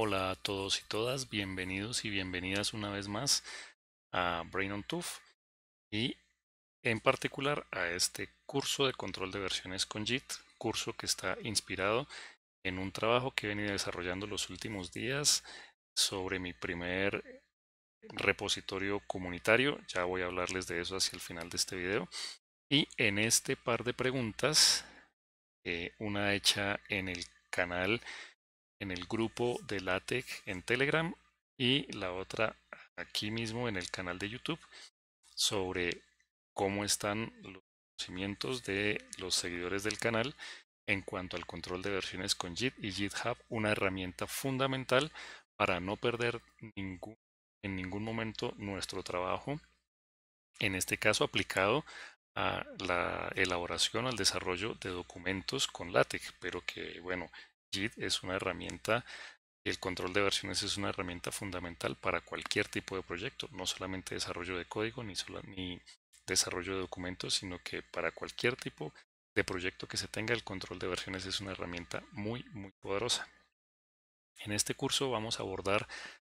Hola a todos y todas, bienvenidos y bienvenidas una vez más a Brain on Tooth y en particular a este curso de control de versiones con JIT, curso que está inspirado en un trabajo que he venido desarrollando los últimos días sobre mi primer repositorio comunitario, ya voy a hablarles de eso hacia el final de este video, y en este par de preguntas, eh, una hecha en el canal en el grupo de LaTeX en Telegram y la otra aquí mismo en el canal de YouTube sobre cómo están los conocimientos de los seguidores del canal en cuanto al control de versiones con Git y GitHub, una herramienta fundamental para no perder ningún, en ningún momento nuestro trabajo, en este caso aplicado a la elaboración, al desarrollo de documentos con LaTeX, pero que bueno, Git es una herramienta, el control de versiones es una herramienta fundamental para cualquier tipo de proyecto, no solamente desarrollo de código ni, ni desarrollo de documentos, sino que para cualquier tipo de proyecto que se tenga, el control de versiones es una herramienta muy, muy poderosa. En este curso vamos a abordar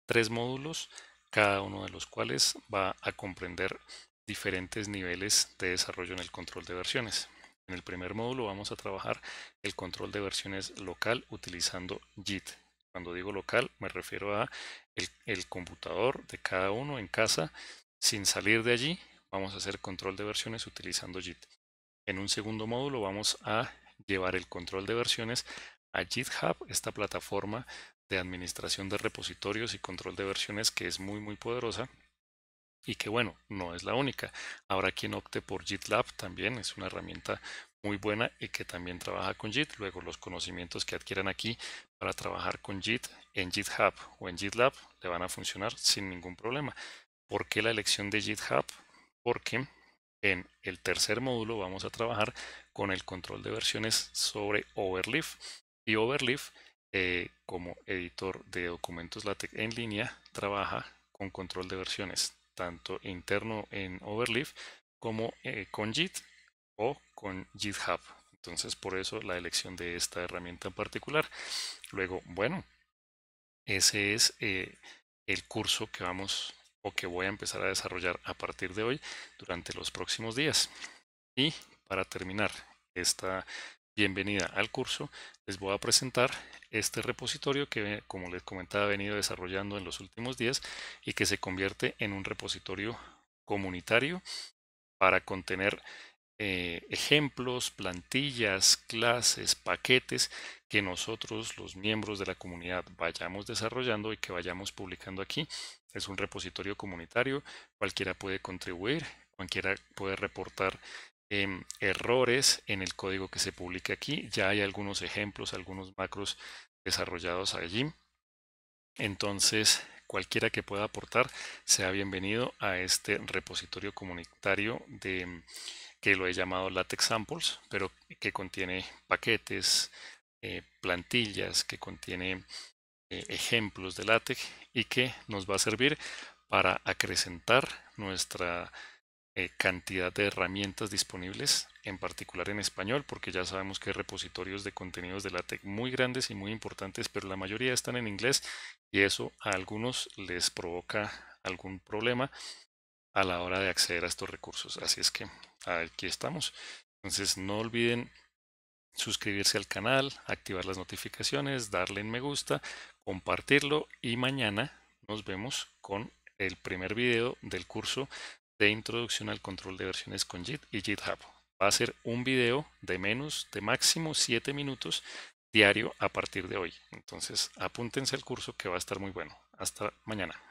tres módulos, cada uno de los cuales va a comprender diferentes niveles de desarrollo en el control de versiones. En el primer módulo vamos a trabajar el control de versiones local utilizando JIT. Cuando digo local me refiero a el, computador de cada uno en casa. Sin salir de allí vamos a hacer control de versiones utilizando JIT. En un segundo módulo vamos a llevar el control de versiones a GitHub, esta plataforma de administración de repositorios y control de versiones que es muy muy poderosa y que bueno, no es la única. Habrá quien opte por GitLab también, es una herramienta muy buena y que también trabaja con Git. Luego los conocimientos que adquieran aquí para trabajar con Git en GitHub o en GitLab le van a funcionar sin ningún problema. ¿Por qué la elección de GitHub? Porque en el tercer módulo vamos a trabajar con el control de versiones sobre Overleaf. Y Overleaf, eh, como editor de documentos LaTeX en línea, trabaja con control de versiones tanto interno en Overleaf como eh, con Git o con GitHub. Entonces, por eso la elección de esta herramienta en particular. Luego, bueno, ese es eh, el curso que vamos o que voy a empezar a desarrollar a partir de hoy durante los próximos días. Y para terminar esta Bienvenida al curso. Les voy a presentar este repositorio que, como les comentaba, he venido desarrollando en los últimos días y que se convierte en un repositorio comunitario para contener eh, ejemplos, plantillas, clases, paquetes que nosotros, los miembros de la comunidad, vayamos desarrollando y que vayamos publicando aquí. Es un repositorio comunitario, cualquiera puede contribuir, cualquiera puede reportar Em, errores en el código que se publica aquí. Ya hay algunos ejemplos, algunos macros desarrollados allí. Entonces, cualquiera que pueda aportar, sea bienvenido a este repositorio comunitario de em, que lo he llamado LaTeX Samples, pero que contiene paquetes, eh, plantillas, que contiene eh, ejemplos de LaTeX y que nos va a servir para acrecentar nuestra eh, cantidad de herramientas disponibles, en particular en español, porque ya sabemos que hay repositorios de contenidos de la TEC muy grandes y muy importantes, pero la mayoría están en inglés y eso a algunos les provoca algún problema a la hora de acceder a estos recursos. Así es que aquí estamos. Entonces no olviden suscribirse al canal, activar las notificaciones, darle en me gusta, compartirlo y mañana nos vemos con el primer video del curso de introducción al control de versiones con Git y GitHub. Va a ser un video de menos de máximo 7 minutos diario a partir de hoy. Entonces apúntense al curso que va a estar muy bueno. Hasta mañana.